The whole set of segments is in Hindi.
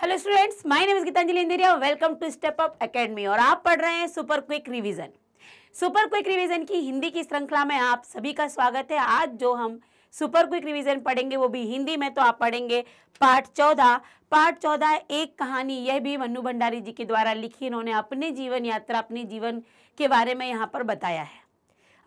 hello students my name is Geetanjali Indiria welcome to step up academy और आप पढ़ रहे हैं super quick revision super quick revision की हिंदी की श्रृंखला में आप सभी का स्वागत है आज जो हम सुपर क्विक रिवीजन पढ़ेंगे वो भी हिंदी में तो आप पढ़ेंगे पार्ट चौदह पार्ट चौदह एक कहानी यह भी मन्नू भंडारी जी के द्वारा लिखी इन्होंने अपने जीवन यात्रा अपने जीवन के बारे में यहाँ पर बताया है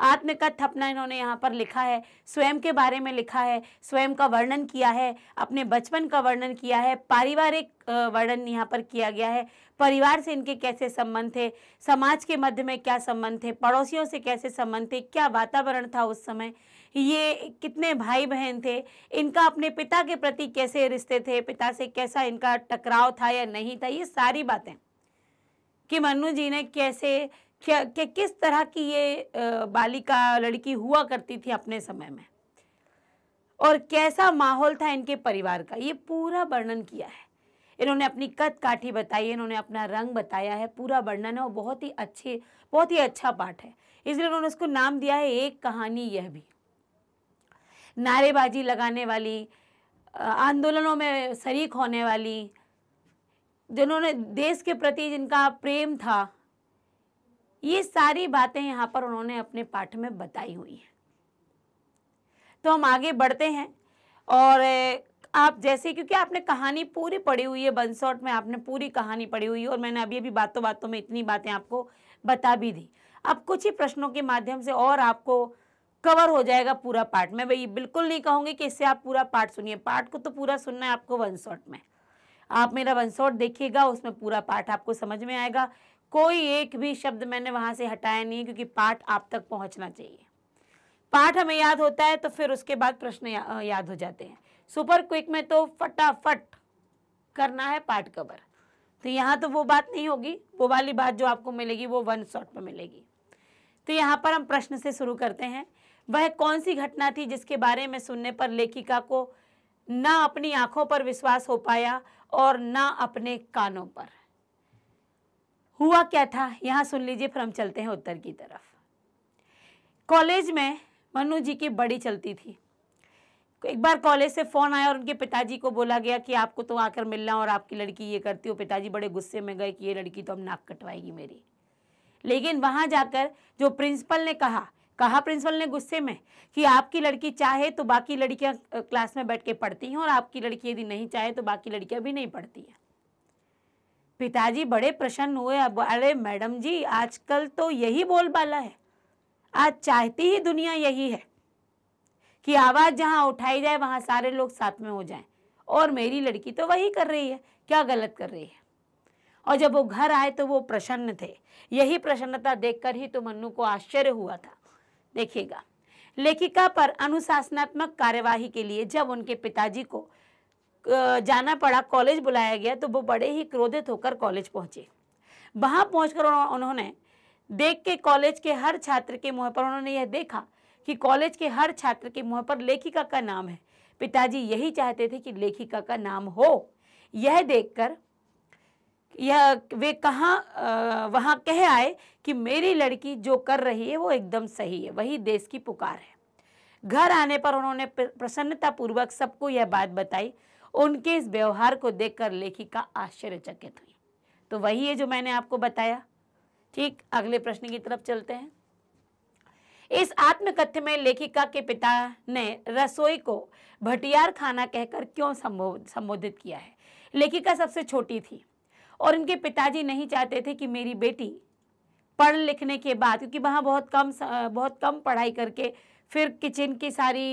आत्मकथ अपना इन्होंने यहाँ पर लिखा है स्वयं के बारे में लिखा है स्वयं का वर्णन किया है अपने बचपन का वर्णन किया है पारिवारिक वर्णन यहाँ पर किया गया है परिवार से इनके कैसे संबंध थे समाज के मध्य में क्या संबंध थे पड़ोसियों से कैसे संबंध थे क्या वातावरण था उस समय ये कितने भाई बहन थे इनका अपने पिता के प्रति कैसे रिश्ते थे पिता से कैसा इनका टकराव था या नहीं था ये सारी बातें कि मनु जी ने कैसे क्या कि किस तरह की ये बालिका लड़की हुआ करती थी अपने समय में और कैसा माहौल था इनके परिवार का ये पूरा वर्णन किया है इन्होंने अपनी कद काठी बताई है इन्होंने अपना रंग बताया है पूरा वर्णन है और बहुत ही अच्छे बहुत ही अच्छा पाठ है इसलिए उन्होंने उसको नाम दिया है एक कहानी यह भी नारेबाजी लगाने वाली आंदोलनों में शरीक होने वाली जिन्होंने देश के प्रति जिनका प्रेम था ये सारी बातें यहाँ पर उन्होंने अपने पाठ में बताई हुई हैं तो हम आगे बढ़ते हैं और आप जैसे क्योंकि आपने कहानी पूरी पढ़ी हुई है बंसौट में आपने पूरी कहानी पढ़ी हुई है और मैंने अभी अभी बातों बातों में इतनी बातें आपको बता भी दी अब कुछ ही प्रश्नों के माध्यम से और आपको कवर हो जाएगा पूरा पार्ट मैं भाई बिल्कुल नहीं कहूँगी कि इससे आप पूरा पार्ट सुनिए पार्ट को तो पूरा सुनना है आपको वन शॉट में आप मेरा वन शॉट देखिएगा उसमें पूरा पार्ट आपको समझ में आएगा कोई एक भी शब्द मैंने वहाँ से हटाया नहीं क्योंकि पाठ आप तक पहुँचना चाहिए पाठ हमें याद होता है तो फिर उसके बाद प्रश्न या, याद हो जाते हैं सुपर क्विक में तो फटाफट करना है पाठ कवर तो यहाँ तो वो बात नहीं होगी वो वाली बात जो आपको मिलेगी वो वन शॉट में मिलेगी तो यहाँ पर हम प्रश्न से शुरू करते हैं वह कौन सी घटना थी जिसके बारे में सुनने पर लेखिका को ना अपनी आंखों पर विश्वास हो पाया और ना अपने कानों पर हुआ क्या था यहाँ सुन लीजिए फिर हम चलते हैं उत्तर की तरफ कॉलेज में मनु जी की बड़ी चलती थी एक बार कॉलेज से फ़ोन आया और उनके पिताजी को बोला गया कि आपको तो आकर मिलना और आपकी लड़की ये करती हो पिताजी बड़े गुस्से में गए कि ये लड़की तो हम नाक कटवाएगी मेरी लेकिन वहाँ जाकर जो प्रिंसिपल ने कहा कहा प्रिंसिपल ने गुस्से में कि आपकी लड़की चाहे तो बाकी लड़कियाँ क्लास में बैठ के पढ़ती हैं और आपकी लड़की यदि नहीं चाहे तो बाकी लड़कियाँ भी नहीं पढ़ती हैं पिताजी बड़े प्रसन्न हुए अब अरे मैडम जी आजकल तो यही बोलबाला है आज चाहती ही दुनिया यही है कि आवाज़ जहां उठाई जाए वहां सारे लोग साथ में हो जाएं और मेरी लड़की तो वही कर रही है क्या गलत कर रही है और जब वो घर आए तो वो प्रसन्न थे यही प्रसन्नता देखकर ही तो मनु को आश्चर्य हुआ था देखिएगा लेखिका पर अनुशासनात्मक कार्यवाही के लिए जब उनके पिताजी को जाना पड़ा कॉलेज बुलाया गया तो वो बड़े ही क्रोधित होकर कॉलेज पहुंचे वहां पहुंचकर उन्होंने देख के कॉलेज के हर छात्र के मुंह पर उन्होंने यह देखा कि कॉलेज के हर छात्र के मुंह पर लेखिका का नाम है पिताजी यही चाहते थे कि लेखिका का नाम हो यह देखकर यह वे कहाँ वहाँ कह आए कि मेरी लड़की जो कर रही है वो एकदम सही है वही देश की पुकार है घर आने पर उन्होंने प्रसन्नतापूर्वक सबको यह बात बताई उनके इस व्यवहार को देखकर लेखिका आश्चर्यचकित हुई तो वही है जो मैंने आपको बताया ठीक अगले प्रश्न की तरफ चलते हैं इस आत्मकथ्य में लेखिका के पिता ने रसोई को भटियार खाना कहकर क्यों संबोधित किया है लेखिका सबसे छोटी थी और इनके पिताजी नहीं चाहते थे कि मेरी बेटी पढ़ लिखने के बाद क्योंकि वहाँ बहुत कम बहुत कम पढ़ाई करके फिर किचन की सारी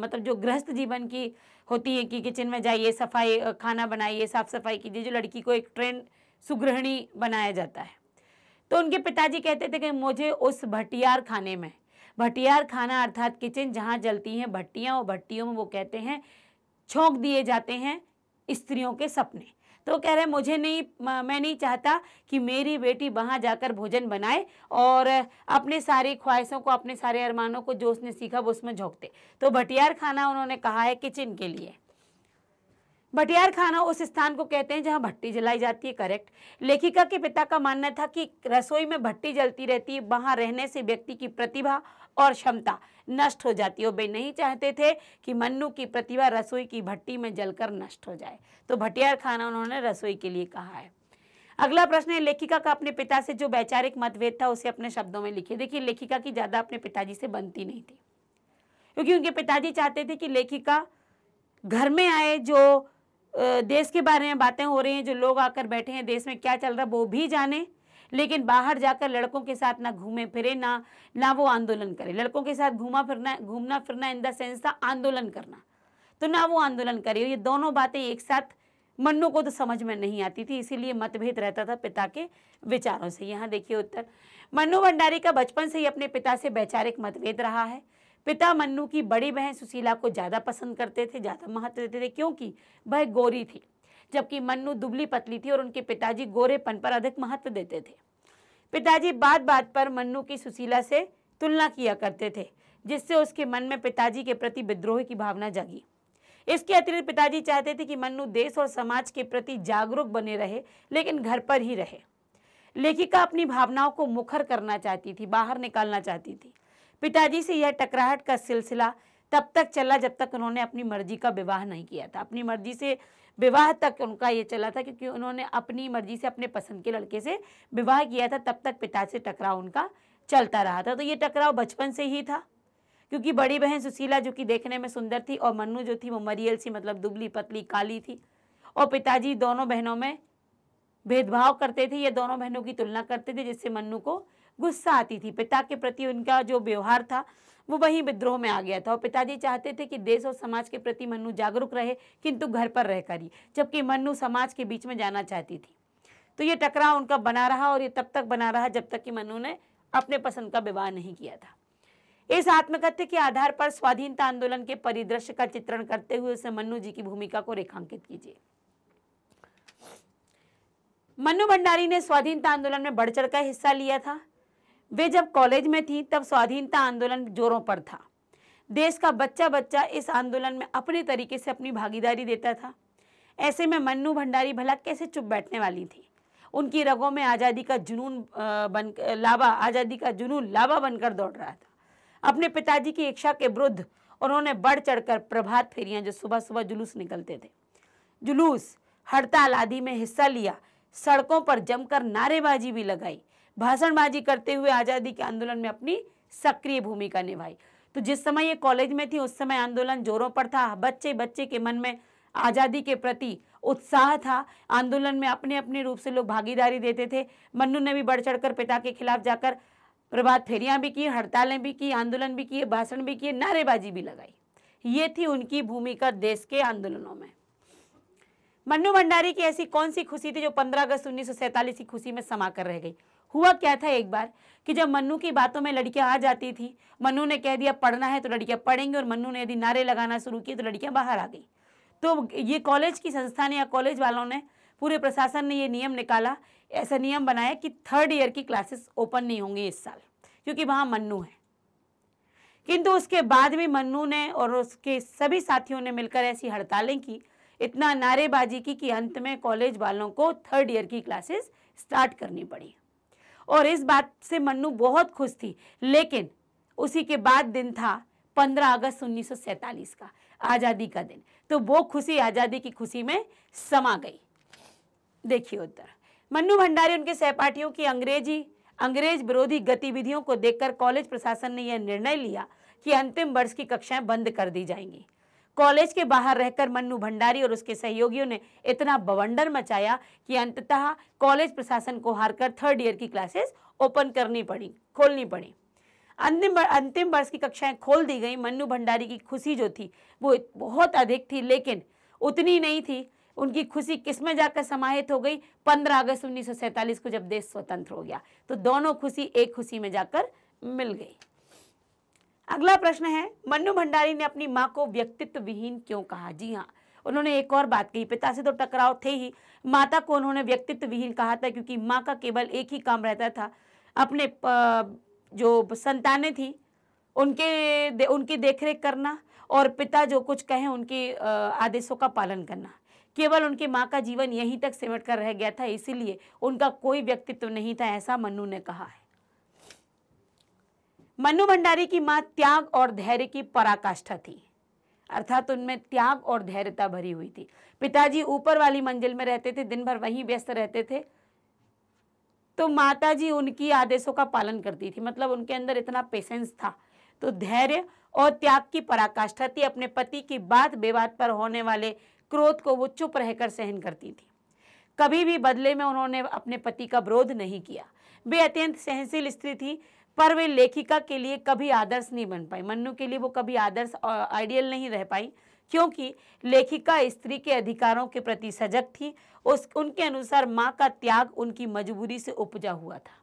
मतलब जो गृहस्थ जीवन की होती है कि किचन में जाइए सफाई खाना बनाइए साफ़ सफाई कीजिए जो लड़की को एक ट्रेंड सुग्रहणी बनाया जाता है तो उनके पिताजी कहते थे कि मुझे उस भटियार खाने में भटियार खाना अर्थात किचन जहाँ जलती हैं भट्टियाँ और भट्टियों में वो कहते हैं छोंक दिए जाते हैं स्त्रियों के सपने तो कह रहे हैं मुझे नहीं मैं नहीं चाहता कि मेरी बेटी वहाँ जाकर भोजन बनाए और अपने सारी ख्वाहिशों को अपने सारे अरमानों को जो उसने सीखा वो उसमें झोंकते तो भटियार खाना उन्होंने कहा है किचन के लिए भटियार खाना उस स्थान को कहते हैं जहां भट्टी जलाई जाती है करेक्ट लेखिका के पिता का मानना था कि रसोई में भट्टी जलती रहती है वहां रहने से व्यक्ति की प्रतिभा और क्षमता नष्ट हो जाती है वे नहीं चाहते थे कि मन्नू की प्रतिभा रसोई की भट्टी में जलकर नष्ट हो जाए तो भटियार खाना उन्होंने रसोई के लिए कहा है अगला प्रश्न है लेखिका का अपने पिता से जो वैचारिक मतभेद था उसे अपने शब्दों में लिखे देखिए लेखिका की ज़्यादा अपने पिताजी से बनती नहीं थी क्योंकि उनके पिताजी चाहते थे कि लेखिका घर में आए जो देश के बारे में बातें हो रही हैं जो लोग आकर बैठे हैं देश में क्या चल रहा है वो भी जाने लेकिन बाहर जाकर लड़कों के साथ ना घूमे फिरे ना ना वो आंदोलन करे लड़कों के साथ घूमा फिरना घूमना फिरना इन द सेंस था आंदोलन करना तो ना वो आंदोलन करे ये दोनों बातें एक साथ मन्नू को तो समझ में नहीं आती थी इसीलिए मतभेद रहता था पिता के विचारों से यहाँ देखिए उत्तर मन्नू भंडारी का बचपन से ही अपने पिता से वैचारिक मतभेद रहा है पिता मन्नू की बड़ी बहन सुशीला को ज़्यादा पसंद करते थे ज़्यादा महत्व देते थे क्योंकि वह गोरी थी जबकि मन्नू दुबली पतली थी और उनके पिताजी गोरेपन पर अधिक महत्व देते थे पिताजी बात बात पर मन्नू की सुशीला से तुलना किया करते थे जिससे उसके मन में पिताजी के प्रति विद्रोह की भावना जगी इसके अतिरिक्त पिताजी चाहते थे कि मन्नू देश और समाज के प्रति जागरूक बने रहे लेकिन घर पर ही रहे लेखिका अपनी भावनाओं को मुखर करना चाहती थी बाहर निकालना चाहती थी पिताजी से यह टकराहट का सिलसिला तब तक चला जब तक उन्होंने अपनी मर्जी का विवाह नहीं किया था अपनी मर्जी से विवाह तक उनका ये चला था क्योंकि उन्होंने अपनी मर्जी से अपने पसंद के लड़के से विवाह किया था तब तक पिता से टकराव उनका चलता रहा था तो ये टकराव बचपन से ही था क्योंकि बड़ी बहन सुशीला जो कि देखने में सुंदर थी और मन्नू जो थी वो मरियल सी मतलब दुबली पतली काली थी और पिताजी दोनों बहनों में भेदभाव करते थे ये दोनों बहनों की तुलना करते थे जिससे मन्नू को गुस्सा आती थी पिता के प्रति उनका जो व्यवहार था वो वही विद्रोह में आ गया था और पिताजी चाहते थे कि देश और समाज के प्रति मन्नू जागरूक रहे किंतु घर पर रहकर ही जबकि मन्नू समाज के बीच में जाना चाहती थी तो ये टकराव उनका बना रहा और ये तब तक बना रहा जब तक कि मन्नू ने अपने पसंद का विवाह नहीं किया था इस आत्मकथ्य के आधार पर स्वाधीनता आंदोलन के परिदृश्य का चित्रण करते हुए उसे मन्नू जी की भूमिका को रेखांकित कीजिए मनु भंडारी ने स्वाधीनता आंदोलन में बढ़ चढ़ हिस्सा लिया था वे जब कॉलेज में थी तब स्वाधीनता आंदोलन जोरों पर था देश का बच्चा बच्चा इस आंदोलन में अपने तरीके से अपनी भागीदारी देता था ऐसे में मन्नू भंडारी भला कैसे चुप बैठने वाली थी उनकी रगों में आज़ादी का जुनून बन लावा आज़ादी का जुनून लावा बनकर दौड़ रहा था अपने पिताजी की इच्छा के विरुद्ध उन्होंने बढ़ चढ़कर प्रभात फेरियां जो सुबह सुबह जुलूस निकलते थे जुलूस हड़ताल आदि में हिस्सा लिया सड़कों पर जमकर नारेबाजी भी लगाई भाषणबाजी करते हुए आज़ादी के आंदोलन में अपनी सक्रिय भूमिका निभाई तो जिस समय ये कॉलेज में थी उस समय आंदोलन जोरों पर था बच्चे बच्चे के मन में आज़ादी के प्रति उत्साह था आंदोलन में अपने अपने रूप से लोग भागीदारी देते थे मन्नू ने भी बढ़ चढ़कर पिता के खिलाफ जाकर प्रभात फेरियाँ भी की हड़तालें भी की आंदोलन भी किए भाषण भी किए नारेबाजी भी लगाई ये थी उनकी भूमिका देश के आंदोलनों में मन्नू भंडारी की ऐसी कौन सी खुशी थी जो 15 अगस्त उन्नीस की खुशी में समाकर रह गई हुआ क्या था एक बार कि जब मन्नू की बातों में लड़कियां आ जाती थी मन्नू ने कह दिया पढ़ना है तो लड़कियां पढ़ेंगी और मन्नू ने यदि नारे लगाना शुरू किए तो लड़कियां बाहर आ गई तो ये कॉलेज की संस्था ने या कॉलेज वालों ने पूरे प्रशासन ने ये नियम निकाला ऐसा नियम बनाया कि थर्ड ईयर की क्लासेस ओपन नहीं होंगी इस साल क्योंकि वहाँ मन्नू है किंतु उसके बाद भी मन्नू ने और उसके सभी साथियों ने मिलकर ऐसी हड़तालें की इतना नारेबाजी की कि अंत में कॉलेज वालों को थर्ड ईयर की क्लासेस स्टार्ट करनी पड़ी और इस बात से मन्नू बहुत खुश थी लेकिन उसी के बाद दिन था 15 अगस्त 1947 का आज़ादी का दिन तो वो खुशी आज़ादी की खुशी में समा गई देखिए उत्तर मन्नू भंडारी उनके सहपाठियों की अंग्रेजी अंग्रेज विरोधी गतिविधियों को देखकर कॉलेज प्रशासन ने यह निर्णय लिया कि अंतिम वर्ष की कक्षाएं बंद कर दी जाएंगी कॉलेज के बाहर रहकर मन्नू भंडारी और उसके सहयोगियों ने इतना बवंडर मचाया कि अंततः कॉलेज प्रशासन को हारकर थर्ड ईयर की क्लासेस ओपन करनी पड़ी खोलनी पड़ी अंतिम अंतिम वर्ष की कक्षाएं खोल दी गई मन्नू भंडारी की खुशी जो थी वो बहुत अधिक थी लेकिन उतनी नहीं थी उनकी खुशी किस में जाकर समाहित हो गई 15 अगस्त 1947 को जब देश स्वतंत्र हो गया तो दोनों खुशी एक खुशी में जाकर मिल गई अगला प्रश्न है मन्नू भंडारी ने अपनी माँ को व्यक्तित्व विहीन क्यों कहा जी हाँ उन्होंने एक और बात कही पिता से तो टकराव थे ही माता को उन्होंने व्यक्तित्व विहीन कहा था क्योंकि माँ का केवल एक ही काम रहता था अपने जो संतानें थी उनके दे, उनकी देखरेख करना और पिता जो कुछ कहें उनके आदेशों का पालन करना केवल उनकी माँ का जीवन यहीं तक सिमट कर रह गया था इसीलिए उनका कोई व्यक्तित्व नहीं था ऐसा मन्नू ने कहा है मनु भंडारी की माँ त्याग और धैर्य की पराकाष्ठा थी अर्थात उनमें त्याग और धैर्यता भरी हुई थी पिताजी ऊपर वाली मंजिल में रहते थे दिन भर वहीं व्यस्त रहते थे तो माताजी उनकी आदेशों का पालन करती थी मतलब उनके अंदर इतना पेशेंस था तो धैर्य और त्याग की पराकाष्ठा थी अपने पति की बात बेबात पर होने वाले क्रोध को वो चुप रहकर सहन करती थी कभी भी बदले में उन्होंने अपने पति का विरोध नहीं किया वे अत्यंत सहनशील स्त्री थी पर वे लेखिका के लिए कभी आदर्श नहीं बन पाई मन्नू के लिए वो कभी आदर्श आइडियल नहीं रह पाई क्योंकि लेखिका स्त्री के अधिकारों के प्रति सजग थी उस उनके अनुसार माँ का त्याग उनकी मजबूरी से उपजा हुआ था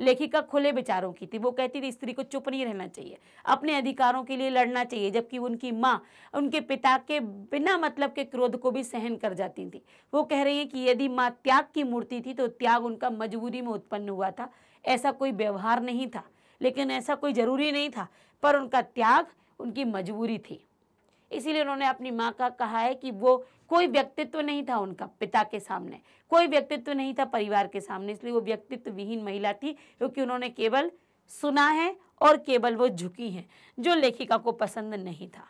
लेखिका खुले विचारों की थी वो कहती थी स्त्री को चुप नहीं रहना चाहिए अपने अधिकारों के लिए लड़ना चाहिए जबकि उनकी माँ उनके पिता के बिना मतलब के क्रोध को भी सहन कर जाती थी वो कह रही है कि यदि माँ त्याग की मूर्ति थी तो त्याग उनका मजबूरी में उत्पन्न हुआ था ऐसा कोई व्यवहार नहीं था लेकिन ऐसा कोई ज़रूरी नहीं था पर उनका त्याग उनकी मजबूरी थी इसीलिए उन्होंने अपनी माँ का कहा है कि वो कोई व्यक्तित्व नहीं था उनका पिता के सामने कोई व्यक्तित्व नहीं था परिवार के सामने इसलिए वो व्यक्तित्व विहीन महिला थी क्योंकि उन्होंने केवल सुना है और केवल वो झुकी हैं जो लेखिका को पसंद नहीं था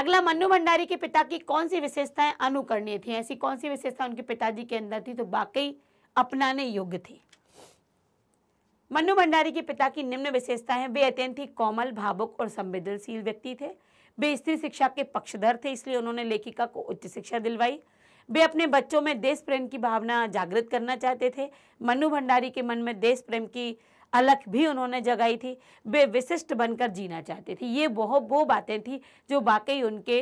अगला मन्नू भंडारी के पिता की कौन सी विशेषताएं अनुकरणीय थी ऐसी कौन सी विशेषता उनके पिताजी के अंदर थी तो वाकई अपनाने योग्य थी मनु भंडारी के पिता की निम्न विशेषता है वे अत्यंत ही कोमल भावुक और संवेदनशील व्यक्ति थे वे स्त्री शिक्षा के पक्षधर थे इसलिए उन्होंने लेखिका को उच्च शिक्षा दिलवाई वे अपने बच्चों में देश प्रेम की भावना जागृत करना चाहते थे मनु भंडारी के मन में देश प्रेम की अलख भी उन्होंने जगाई थी वे विशिष्ट बनकर जीना चाहते थे ये बहुत वो बातें थी जो वाकई उनके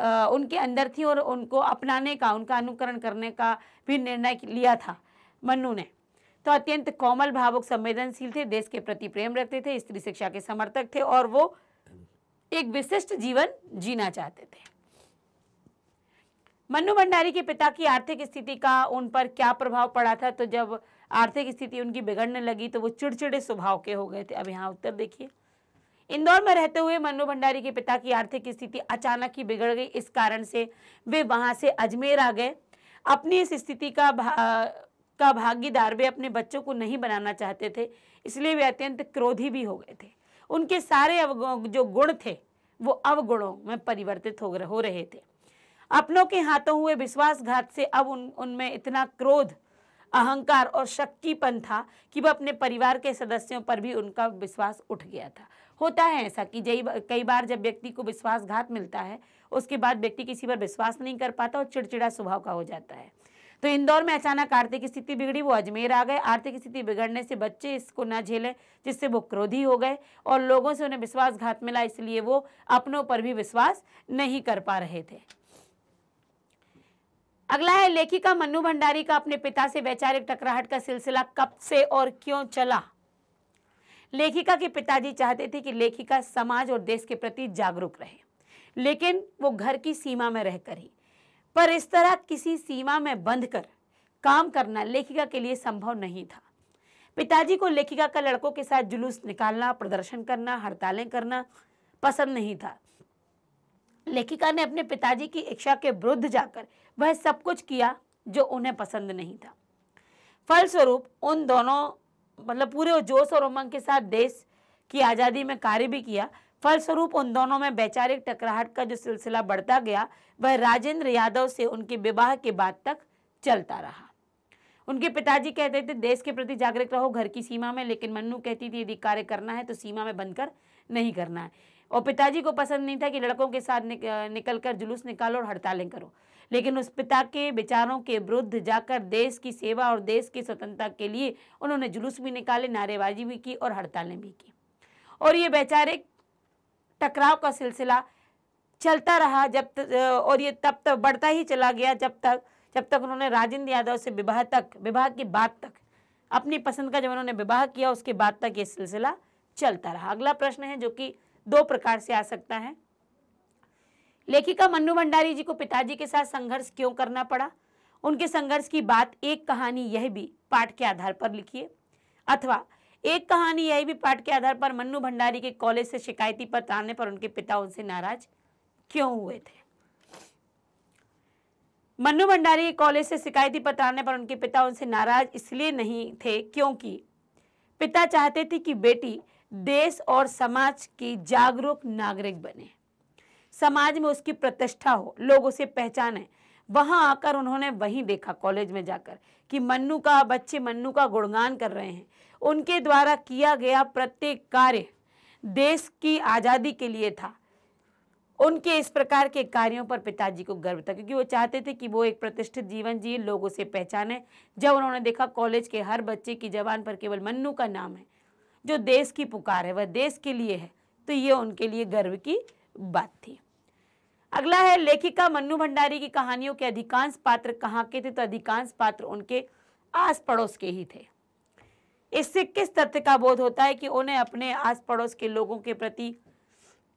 आ, उनके अंदर थी और उनको अपनाने का उनका अनुकरण करने का भी निर्णय लिया था मनु ने तो अत्यंत कोमल भावुक संवेदनशील थे देश के प्रति प्रेम रखते थे स्त्री शिक्षा के समर्थक थे और वो एक विशिष्ट जीवन जीना चाहते थे मन्नू भंडारी के पिता की आर्थिक स्थिति का उन पर क्या प्रभाव पड़ा था तो जब आर्थिक स्थिति उनकी बिगड़ने लगी तो वो चिड़चिड़े स्वभाव के हो गए थे अब यहाँ उत्तर देखिए इंदौर में रहते हुए मन्नू भंडारी के पिता की आर्थिक स्थिति अचानक ही बिगड़ गई इस कारण से वे वहां से अजमेर आ गए अपनी इस स्थिति का का भागीदार वे अपने बच्चों को नहीं बनाना चाहते थे इसलिए वे अत्यंत क्रोधी भी हो गए थे उनके सारे जो गुण थे वो अवगुणों में परिवर्तित हो, हो रहे थे अपनों के हाथों हुए विश्वासघात से अब उन उनमें इतना क्रोध अहंकार और शक्कीपन था कि वह अपने परिवार के सदस्यों पर भी उनका विश्वास उठ गया था होता है ऐसा कि जई कई बार जब व्यक्ति को विश्वासघात मिलता है उसके बाद व्यक्ति किसी पर विश्वास नहीं कर पाता और चिड़चिड़ा स्वभाव का हो जाता है तो इंदौर में अचानक आर्थिक स्थिति बिगड़ी वो अजमेर आ गए आर्थिक स्थिति बिगड़ने से बच्चे इसको न झेले जिससे वो क्रोधी हो गए और लोगों से उन्हें विश्वासघात मिला इसलिए वो अपनों पर भी विश्वास नहीं कर पा रहे थे अगला है लेखिका मनु भंडारी का अपने पिता से वैचारिक टकराहट का सिलसिला कब से और क्यों चला लेखिका के पिताजी चाहते थे कि लेखिका समाज और देश के प्रति जागरूक रहे लेकिन वो घर की सीमा में रहकर ही पर इस तरह किसी सीमा में बंध कर काम करना लेखिका के लिए संभव नहीं था पिताजी को लेखिका का लड़कों के साथ जुलूस निकालना प्रदर्शन करना हड़तालें करना पसंद नहीं था लेखिका ने अपने पिताजी की इच्छा के विरुद्ध जाकर वह सब कुछ किया जो उन्हें पसंद नहीं था फलस्वरूप उन दोनों मतलब पूरे जोश और उमंग के साथ देश की आज़ादी में कार्य भी किया फलस्वरूप उन दोनों में वैचारिक टकराहट का जो सिलसिला बढ़ता गया वह राजेंद्र यादव से उनके विवाह के बाद तक चलता रहा उनके पिताजी कहते थे देश के प्रति जागरूक रहो घर की सीमा में लेकिन मन्नू कहती थी यदि कार्य करना है तो सीमा में बनकर नहीं करना है और पिताजी को पसंद नहीं था कि लड़कों के साथ निक, निकल कर जुलूस निकालो और हड़तालें करो लेकिन उस पिता के विचारों के विरुद्ध जाकर देश की सेवा और देश की स्वतंत्रता के लिए उन्होंने जुलूस भी निकाले नारेबाजी भी की और हड़तालें भी की और ये वैचारिक टकराव का सिलसिला चलता रहा जब त, और ये तब तक बढ़ता ही चला गया जब तक जब तक उन्होंने राजेंद्र यादव से विवाह तक विवाह की बात तक अपनी पसंद का जब उन्होंने विवाह किया उसके बाद तक ये सिलसिला चलता रहा अगला प्रश्न है जो कि दो प्रकार से आ सकता है लेखिका मन्नू भंडारी जी को पिताजी के साथ संघर्ष क्यों करना पड़ा उनके संघर्ष की बात एक कहानी यह भी पाठ के आधार पर लिखिए अथवा एक कहानी यही भी पाठ के आधार पर मन्नू भंडारी के कॉलेज से शिकायती पत्र आने पर उनके पिता उनसे नाराज क्यों हुए थे मन्नू भंडारी के कॉलेज से शिकायती पत्र आने पर उनके पिता उनसे नाराज इसलिए नहीं थे क्योंकि पिता चाहते थे कि बेटी देश और समाज की जागरूक नागरिक बने समाज में उसकी प्रतिष्ठा हो लोग उसे पहचानें वहां आकर उन्होंने वहीं देखा कॉलेज में जाकर कि मन्नू का बच्चे मन्नू का गुणगान कर रहे हैं उनके द्वारा किया गया प्रत्येक कार्य देश की आज़ादी के लिए था उनके इस प्रकार के कार्यों पर पिताजी को गर्व था क्योंकि वो चाहते थे कि वो एक प्रतिष्ठित जीवन जिए जी, से उसे पहचाने जब उन्होंने देखा कॉलेज के हर बच्चे की जबान पर केवल मन्नू का नाम है जो देश की पुकार है वह देश के लिए है तो ये उनके लिए गर्व की बात थी अगला है लेखिका मन्नू भंडारी की कहानियों के अधिकांश पात्र कहाँ के थे तो अधिकांश पात्र उनके आस पड़ोस के ही थे इससे किस तथ्य का बोध होता है कि उन्हें अपने आस पड़ोस के लोगों के प्रति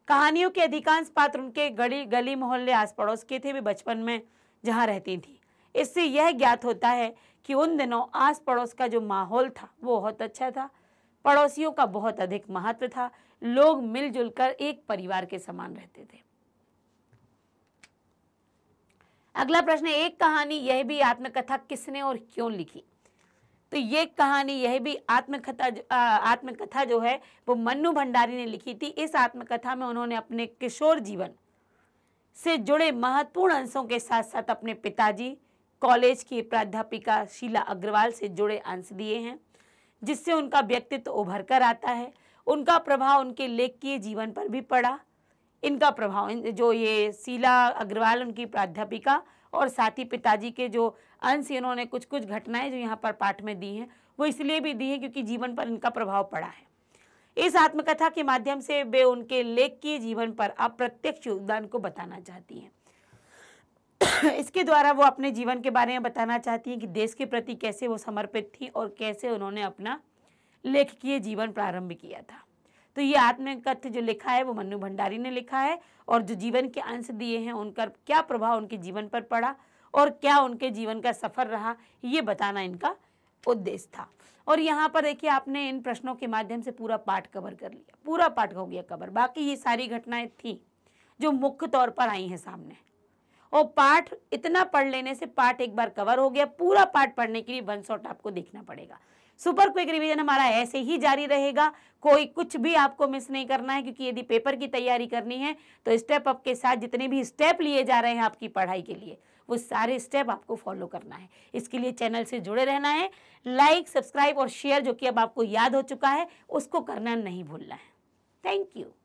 कहानियों के अधिकांश पात्र उनके गली गली मोहल्ले आस पड़ोस के थे वे बचपन में जहाँ रहती थी इससे यह ज्ञात होता है कि उन दिनों आस पड़ोस का जो माहौल था वो बहुत अच्छा था पड़ोसियों का बहुत अधिक महत्व था लोग मिलजुल कर एक परिवार के समान रहते थे अगला प्रश्न एक कहानी यह भी आत्मकथा किसने और क्यों लिखी तो ये कहानी यह भी आत्मकथा आत्मकथा जो है वो मन्नू भंडारी ने लिखी थी इस आत्मकथा में उन्होंने अपने किशोर जीवन से जुड़े महत्वपूर्ण अंशों के साथ साथ अपने पिताजी कॉलेज की प्राध्यापिका शीला अग्रवाल से जुड़े अंश दिए हैं जिससे उनका व्यक्तित्व उभर कर आता है उनका प्रभाव उनके लेखकीय जीवन पर भी पड़ा इनका प्रभाव जो ये शीला अग्रवाल उनकी प्राध्यापिका और साथ ही पिताजी के जो अंश इन्होंने कुछ कुछ घटनाएं जो यहाँ पर पाठ में दी हैं वो इसलिए भी दी हैं क्योंकि जीवन पर इनका प्रभाव पड़ा है इस आत्मकथा के माध्यम से वे उनके लेख के जीवन पर अप्रत्यक्ष योगदान को बताना चाहती हैं इसके द्वारा वो अपने जीवन के बारे में बताना चाहती हैं कि देश के प्रति कैसे वो समर्पित थी और कैसे उन्होंने अपना लेखकीय जीवन प्रारंभ किया था तो ये आत्मकथ जो लिखा है वो मनु भंडारी ने लिखा है और जो जीवन के अंश दिए हैं उनका क्या प्रभाव उनके जीवन पर पड़ा और क्या उनके जीवन का सफ़र रहा ये बताना इनका उद्देश्य था और यहाँ पर देखिए आपने इन प्रश्नों के माध्यम से पूरा पाठ कवर कर लिया पूरा पाठ हो गया कवर बाकी ये सारी घटनाएं थी जो मुख्य तौर पर आई हैं सामने और पाठ इतना पढ़ लेने से पाठ एक बार कवर हो गया पूरा पाठ पढ़ने के लिए वन शॉट आपको देखना पड़ेगा सुपर क्विक रिवीजन हमारा ऐसे ही जारी रहेगा कोई कुछ भी आपको मिस नहीं करना है क्योंकि यदि पेपर की तैयारी करनी है तो स्टेप अप के साथ जितने भी स्टेप लिए जा रहे हैं आपकी पढ़ाई के लिए वो सारे स्टेप आपको फॉलो करना है इसके लिए चैनल से जुड़े रहना है लाइक सब्सक्राइब और शेयर जो कि अब आपको याद हो चुका है उसको करना नहीं भूलना है थैंक यू